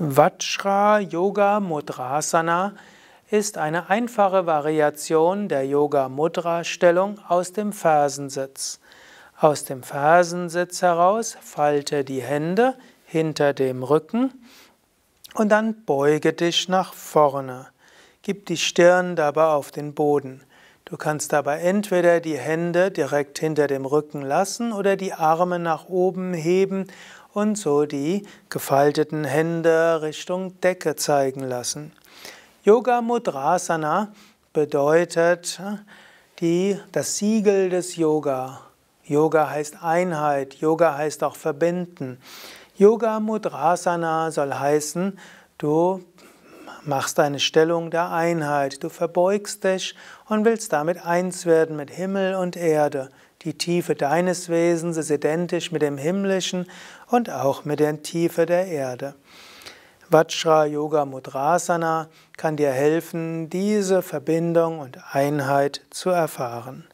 Vajra Yoga Mudrasana ist eine einfache Variation der Yoga Mudra Stellung aus dem Fersensitz. Aus dem Fersensitz heraus falte die Hände hinter dem Rücken und dann beuge dich nach vorne. Gib die Stirn dabei auf den Boden. Du kannst dabei entweder die Hände direkt hinter dem Rücken lassen oder die Arme nach oben heben und so die gefalteten Hände Richtung Decke zeigen lassen. Yoga Mudrasana bedeutet äh, die, das Siegel des Yoga. Yoga heißt Einheit, Yoga heißt auch verbinden. Yoga Mudrasana soll heißen, du machst eine Stellung der Einheit, du verbeugst dich und willst damit eins werden mit Himmel und Erde. Die Tiefe deines Wesens ist identisch mit dem Himmlischen und auch mit der Tiefe der Erde. Vajra Yoga Mudrasana kann dir helfen, diese Verbindung und Einheit zu erfahren.